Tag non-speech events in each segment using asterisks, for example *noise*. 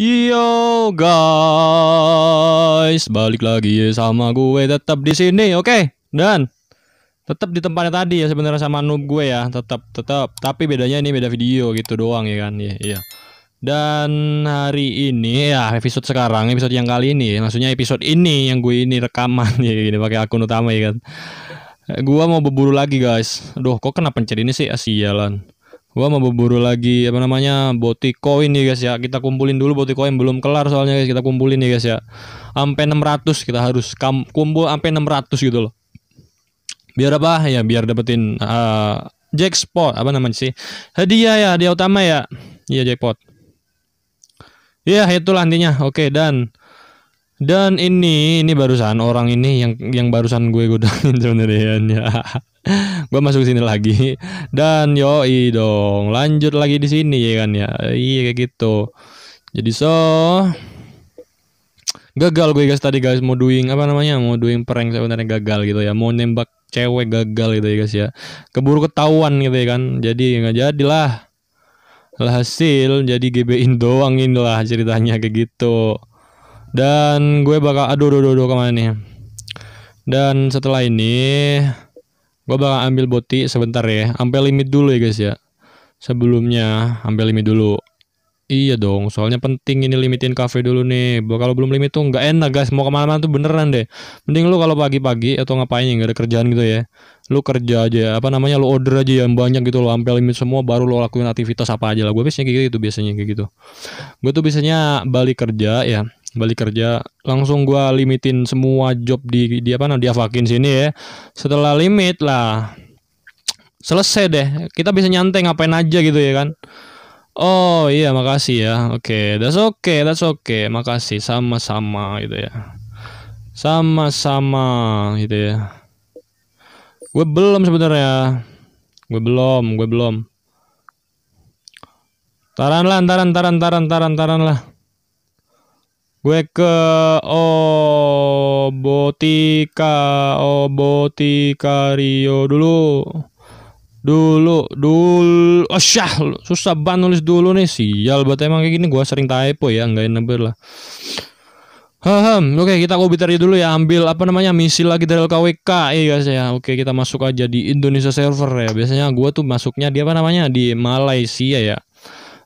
Yo guys, balik lagi ya sama gue tetap di sini, oke? Okay? Dan tetap di tempatnya tadi ya sebenarnya sama noob gue ya, tetap tetap. Tapi bedanya ini beda video gitu doang ya kan, ya, iya. Dan hari ini ya episode sekarang, episode yang kali ini, maksudnya episode ini yang gue ini rekaman *laughs* ya gini pakai akun utama ya kan. Gua mau berburu lagi guys. Aduh, kok kena pencet ini sih? Asialan. Gua mau berburu lagi apa namanya boti koin ya guys ya. Kita kumpulin dulu boti koin belum kelar soalnya guys. Kita kumpulin nih guys ya. Sampai 600 kita harus kumpul sampai 600 gitu loh. Biar apa? Ya biar dapetin uh, jackpot apa namanya sih? Hadiah ya, dia utama ya. Iya jackpot. Iya, itulah intinya. Oke, dan dan ini ini barusan orang ini yang yang barusan gue godain *laughs* sebenarnya ya gue masuk sini lagi dan yoi dong lanjut lagi di sini ya kan ya iya kayak gitu jadi so gagal gue guys tadi guys mau doing apa namanya mau doing prank sebenarnya gagal gitu ya mau nembak cewek gagal gitu ya guys ya keburu ketahuan gitu ya kan jadi nggak jadilah hasil jadi GBin doang lah ceritanya kayak gitu dan gue bakal aduh aduh aduh, aduh kemana nih dan setelah ini Gue bakal ambil boti sebentar ya. ampel limit dulu ya guys ya. Sebelumnya ambil limit dulu. Iya dong, soalnya penting ini limitin cafe dulu nih. Kalau belum limit tuh nggak enak guys, mau kemana-mana tuh beneran deh. Mending lu kalau pagi-pagi atau ngapain ya nggak ada kerjaan gitu ya. Lu kerja aja, apa namanya lu order aja yang banyak gitu lo ampel limit semua baru lo lakuin aktivitas apa aja lah. Gue biasanya kayak gitu biasanya kayak gitu. Gue tuh biasanya balik kerja ya, balik kerja langsung gua limitin semua job di di apa nah, dia vakin sini ya setelah limit lah selesai deh kita bisa nyantai ngapain aja gitu ya kan oh iya makasih ya oke okay, that's okay that's okay makasih sama-sama gitu ya sama-sama gitu ya gue belum sebenarnya gue belum gue belum taran lah taran taran taran taran taran lah Gue ke Obotika, Obotika Rio dulu. Dulu, dulu, oh syah, susah banget nulis dulu nih, sial buat emang kayak gini gue sering typo ya, nggak enak lah. Hahm, oke okay, kita komentar dulu ya ambil apa namanya misi lagi dari LKWK ya guys ya. Oke okay, kita masuk aja di Indonesia server ya. Biasanya gue tuh masuknya di apa namanya di Malaysia ya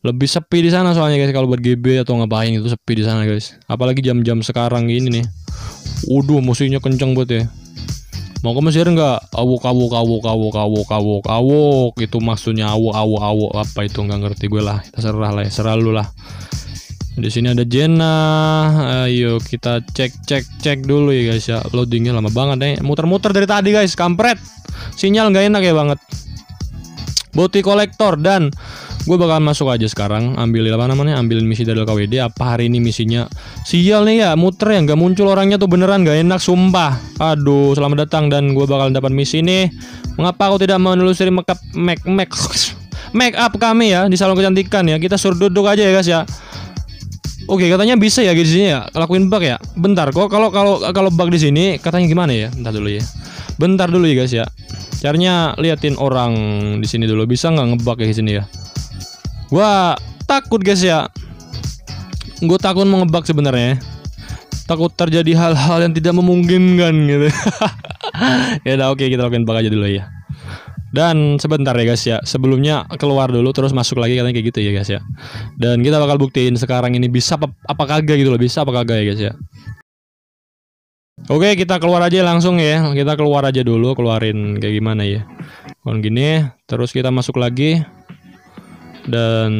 lebih sepi di sana soalnya guys kalau buat GB atau ngapain itu sepi di sana guys apalagi jam-jam sekarang gini nih Waduh musuhnya kenceng buat ya mau ke Mesir nggak awuk awuk awuk awuk awuk awuk awuk itu maksudnya awuk awuk awuk apa itu nggak ngerti gue lah terserah lah ya serah lu lah di sini ada Jenna. ayo kita cek cek cek dulu ya guys ya loadingnya lama banget nih eh. muter-muter dari tadi guys kampret sinyal nggak enak ya banget boti kolektor dan gue bakalan masuk aja sekarang ambil apa namanya ambilin misi dari LKWD apa hari ini misinya sial nih ya muter ya nggak muncul orangnya tuh beneran nggak enak sumpah aduh selamat datang dan gue bakalan dapat misi nih mengapa aku tidak menelusuri makeup make make *laughs* make up kami ya di salon kecantikan ya kita suruh duduk aja ya guys ya Oke, katanya bisa ya di sini ya. Lakuin bug ya. Bentar kok kalau kalau kalau bug di sini katanya gimana ya? Bentar dulu ya. Bentar dulu ya guys ya. Caranya liatin orang di sini dulu bisa nggak ngebug ya di sini ya. Gua takut guys ya. Gue takut mengebak sebenarnya. Takut terjadi hal-hal yang tidak memungkinkan gitu. *laughs* ya udah oke okay, kita login bak aja dulu ya. Dan sebentar ya guys ya, sebelumnya keluar dulu terus masuk lagi katanya kayak gitu ya guys ya. Dan kita bakal buktiin sekarang ini bisa apa, apa kagak gitu loh, bisa apa kagak ya guys ya. Oke, kita keluar aja langsung ya. Kita keluar aja dulu, keluarin kayak gimana ya. Kalau gini, terus kita masuk lagi dan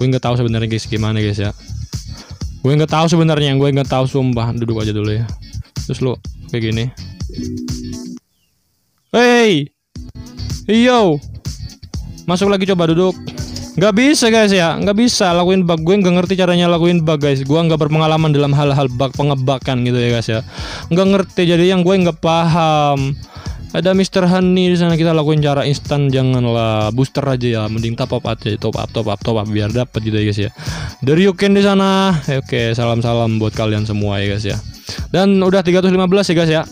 gue nggak tahu sebenarnya guys gimana guys ya gue nggak tahu sebenarnya gue nggak tahu sumpah duduk aja dulu ya terus lo kayak gini hey yo masuk lagi coba duduk nggak bisa guys ya nggak bisa lakuin bug gue nggak ngerti caranya lakuin bug guys gue nggak berpengalaman dalam hal-hal bug pengebakan gitu ya guys ya nggak ngerti jadi yang gue nggak paham ada Mr. Honey di sana kita lakuin cara instan janganlah booster aja ya mending top up aja top up top up top up biar dapat gitu ya guys ya. Dari Yuken di sana. Eh, oke, salam-salam buat kalian semua ya guys ya. Dan udah 315 ya guys ya.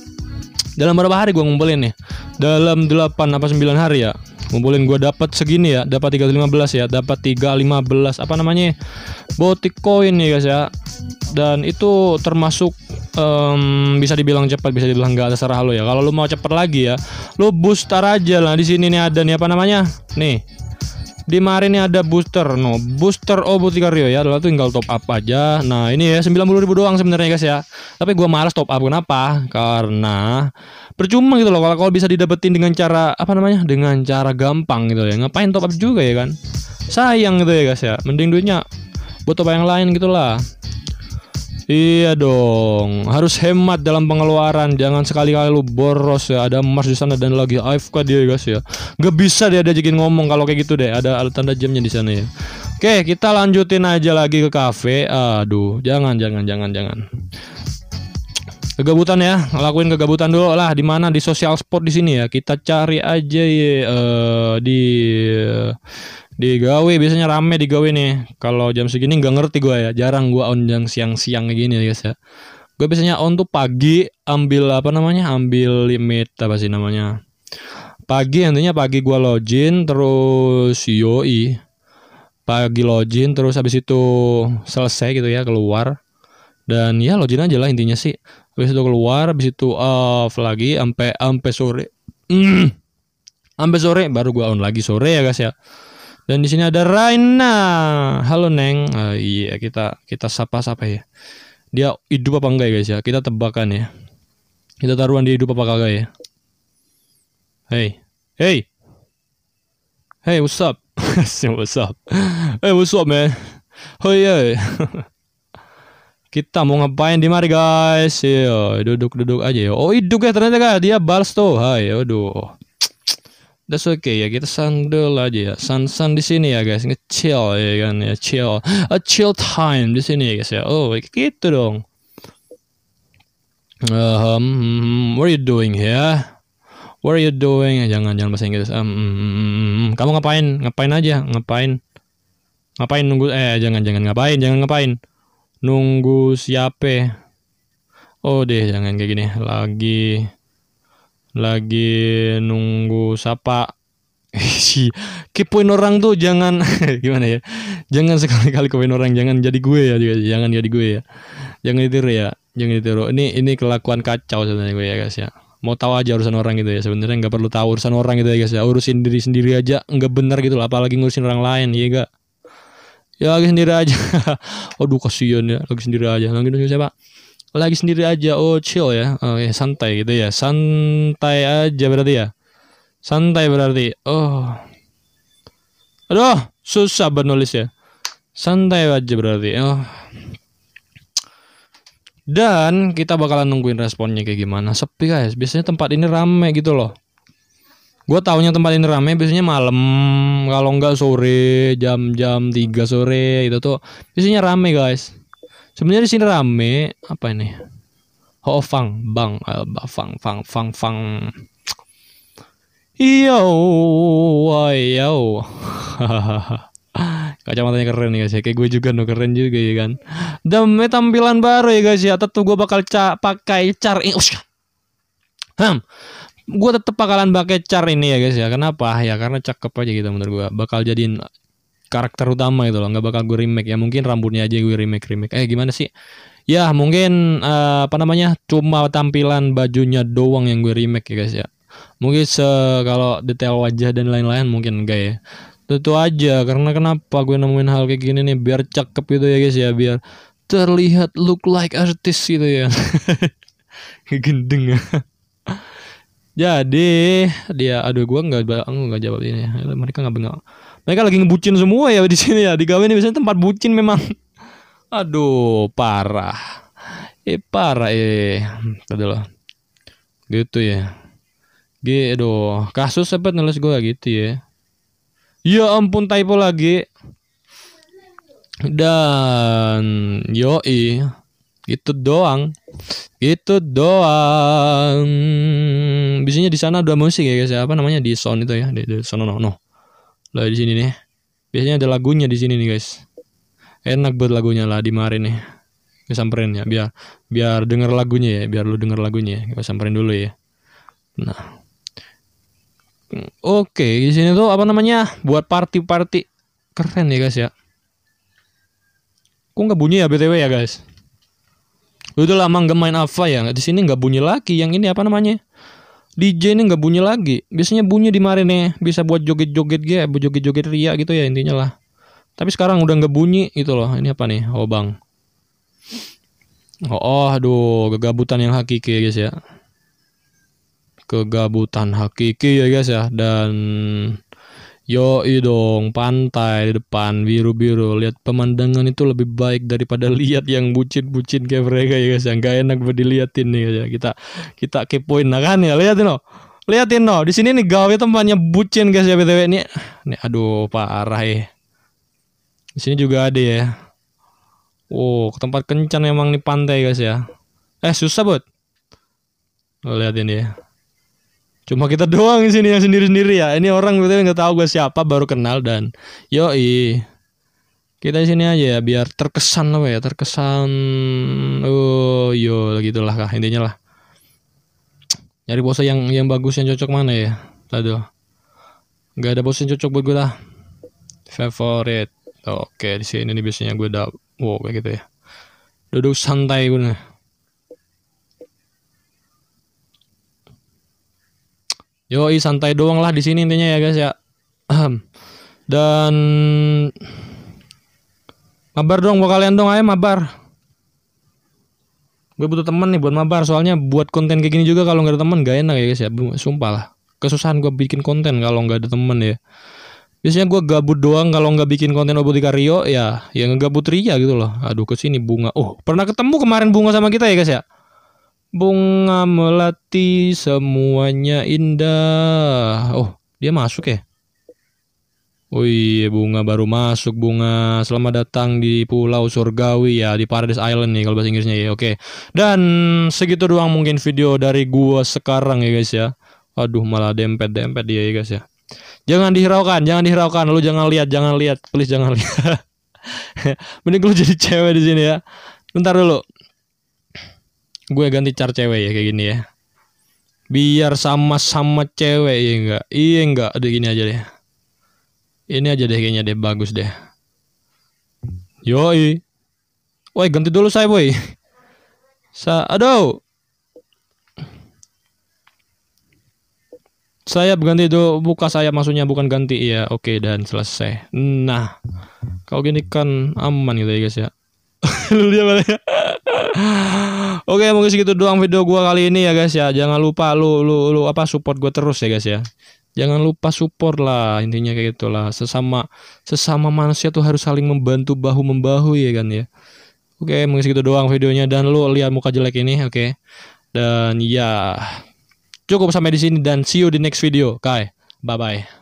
Dalam berapa hari gua ngumpulin nih? Dalam 8 apa 9 hari ya ngumpulin gue dapat segini ya dapat 315 ya dapat 315 apa namanya botik koin ya guys ya dan itu termasuk um, bisa dibilang cepat bisa dibilang enggak terserah lo ya kalau lo mau cepat lagi ya lo booster aja lah di sini nih ada nih apa namanya nih di Mari ini ada booster no booster Obu Rio ya adalah tuh tinggal top up aja nah ini ya sembilan puluh ribu doang sebenarnya guys ya tapi gua malas top up kenapa karena percuma gitu loh kalau kalau bisa didapetin dengan cara apa namanya dengan cara gampang gitu ya ngapain top up juga ya kan sayang gitu ya guys ya mending duitnya buat top up yang lain gitu lah Iya dong, harus hemat dalam pengeluaran. Jangan sekali-kali lu boros ya. Ada emas di sana dan lagi AFK dia guys ya. Gak bisa dia diajakin ngomong kalau kayak gitu deh. Ada alat tanda jamnya di sana ya. Oke, kita lanjutin aja lagi ke kafe. Aduh, jangan jangan jangan jangan. Kegabutan ya, lakuin kegabutan dulu lah. Di mana di sosial sport di sini ya. Kita cari aja ya uh, di di gawe biasanya rame di gawe nih. Kalau jam segini nggak ngerti gue ya. Jarang gue on yang siang-siang kayak gini ya guys ya. Gue biasanya on tuh pagi ambil apa namanya? Ambil limit apa sih namanya? Pagi intinya pagi gue login terus yoi. Pagi login terus habis itu selesai gitu ya keluar. Dan ya login aja lah intinya sih. Habis itu keluar, habis itu off lagi sampai sampai sore. Sampai *clears throat* sore baru gue on lagi sore ya guys ya. Dan di sini ada Raina. Halo Neng. Uh, iya kita kita sapa-sapa ya. Dia hidup apa enggak ya guys ya? Kita tebakan ya. Kita taruhan dia hidup apa kagak ya. Hey. Hey. Hey, what's up? *laughs* what's up? Hey, what's up, man? Oh iya. *laughs* kita mau ngapain di mari guys? Yo, iya, duduk-duduk aja ya. Oh, hidup ya ternyata guys. Dia balas tuh. Hai, aduh that's okay ya kita sandel aja ya san-san di sini ya guys ngechill ya kan ya chill a chill time di sini ya guys ya oh ya, gitu dong uh, um, what are you doing here what are you doing eh, jangan jangan bahasa Inggris um, um, kamu ngapain ngapain aja ngapain ngapain nunggu eh jangan jangan ngapain jangan ngapain nunggu siapa oh deh jangan kayak gini lagi lagi nunggu sapa *laughs* si kepoin orang tuh jangan *laughs* gimana ya jangan sekali-kali kepoin orang jangan jadi gue ya juga jangan jadi gue ya jangan ditiru ya jangan ditiru ini ini kelakuan kacau sebenarnya gue ya guys ya mau tahu aja urusan orang gitu ya sebenarnya nggak perlu tahu urusan orang gitu ya guys ya urusin diri sendiri aja nggak benar gitu lah apalagi ngurusin orang lain ya enggak ya lagi sendiri aja *laughs* aduh kasihan ya lagi sendiri aja lagi nunggu siapa lagi sendiri aja oh chill ya oh ya santai gitu ya santai aja berarti ya santai berarti oh aduh susah bernulis ya santai aja berarti oh dan kita bakalan nungguin responnya kayak gimana sepi guys biasanya tempat ini rame gitu loh gue tahunya tempat ini rame biasanya malam kalau nggak sore jam-jam 3 sore itu tuh biasanya rame guys Sebenarnya di sini rame apa ini? Ho Fang Bang uh, Fang Fang Fang Fang. Iyo, wow. *laughs* Kacamatanya keren nih guys ya Kayak gue juga no keren juga ya kan Demi tampilan baru ya guys ya Tentu gue bakal ca pakai car ini hmm. Gue tetep bakalan pakai car ini ya guys ya Kenapa? Ya karena cakep aja gitu menurut gue Bakal jadiin karakter utama itu loh nggak bakal gue remake ya mungkin rambutnya aja gue remake remake eh gimana sih ya mungkin uh, apa namanya cuma tampilan bajunya doang yang gue remake ya guys ya mungkin se kalau detail wajah dan lain-lain mungkin enggak ya tentu aja karena kenapa gue nemuin hal kayak gini nih biar cakep gitu ya guys ya biar terlihat look like artis gitu ya *laughs* gendeng ya jadi dia aduh gue nggak nggak jawab ini ya. mereka nggak bengal mereka lagi ngebucin semua ya di sini ya di gawe ini biasanya tempat bucin memang aduh parah eh parah eh tadi loh gitu ya gitu, kasus sempat nulis gue ya? gitu ya ya ampun typo lagi dan yoi gitu doang gitu doang bisanya di sana ada musik ya guys ya apa namanya di sound itu ya di, di sound no no lah di sini nih biasanya ada lagunya di sini nih guys enak buat lagunya lah di mari nih gue samperin ya biar biar denger lagunya ya biar lu denger lagunya ya. gue samperin dulu ya nah oke okay, di sini tuh apa namanya buat party party keren ya guys ya kok nggak bunyi ya btw ya guys lu udah lama nggak main apa ya di sini nggak bunyi lagi yang ini apa namanya DJ ini nggak bunyi lagi. Biasanya bunyi di mari nih, ya. bisa buat joget-joget ya, buat joget-joget ria gitu ya intinya lah. Tapi sekarang udah nggak bunyi gitu loh. Ini apa nih? Oh bang. Oh, oh aduh, kegabutan yang hakiki ya guys ya. Kegabutan hakiki ya guys ya dan Yo dong, pantai di depan biru-biru. Lihat pemandangan itu lebih baik daripada *laughs* lihat yang bucin-bucin kayak mereka ya guys. Yang gak enak buat diliatin nih ya. Kita kita kepoin nah kan ya. Lihatin lo Lihatin lo di sini nih gawe tempatnya bucin guys ya BTW ini. Nih aduh parah ya. Di sini juga ada ya. Wow, oh, tempat kencan emang nih pantai guys ya. Eh susah buat. Lihatin ini Ya. Cuma kita doang di sini yang sendiri-sendiri ya. Ini orang gue nggak tahu gue siapa baru kenal dan yo i kita di sini aja ya biar terkesan loh ya terkesan oh yo gitulah kah intinya lah nyari pose yang yang bagus yang cocok mana ya tadi nggak ada pose yang cocok buat gue lah favorite oke di sini nih biasanya gue udah wow kayak gitu ya duduk santai gue nih Yoi santai doang lah di sini intinya ya guys ya. Dan mabar dong buat kalian dong ayo mabar. Gue butuh temen nih buat mabar soalnya buat konten kayak gini juga kalau nggak ada temen gak enak ya guys ya. Sumpah lah. Kesusahan gue bikin konten kalau nggak ada temen ya. Biasanya gue gabut doang kalau nggak bikin konten obat di Rio ya yang ngegabut Ria gitu loh. Aduh kesini bunga. Oh, pernah ketemu kemarin bunga sama kita ya guys ya? bunga melati semuanya indah. Oh, dia masuk ya? wih oh iya, bunga baru masuk bunga. Selamat datang di Pulau Surgawi ya, di Paradise Island nih kalau bahasa Inggrisnya ya. Oke. Dan segitu doang mungkin video dari gua sekarang ya guys ya. Aduh malah dempet-dempet dia ya guys ya. Jangan dihiraukan, jangan dihiraukan. Lu jangan lihat, jangan lihat. Please jangan lihat. *laughs* Mending lu jadi cewek di sini ya. Bentar dulu gue ganti car cewek ya kayak gini ya biar sama-sama cewek ya enggak iya enggak iya ada gini aja deh ini aja deh kayaknya deh bagus deh yoi woi ganti dulu saya boy sa aduh saya ganti itu buka saya maksudnya bukan ganti ya oke dan selesai nah kalau gini kan aman gitu ya guys ya *laughs* lu dia ya Oke, mungkin segitu doang video gue kali ini ya guys ya. Jangan lupa lu lu lu apa support gue terus ya guys ya. Jangan lupa support lah intinya kayak gitulah. Sesama sesama manusia tuh harus saling membantu bahu membahu ya kan ya. Oke, mungkin segitu doang videonya dan lu lihat muka jelek ini, oke. Okay. Dan ya cukup sampai di sini dan see you di next video. Kai. Bye bye.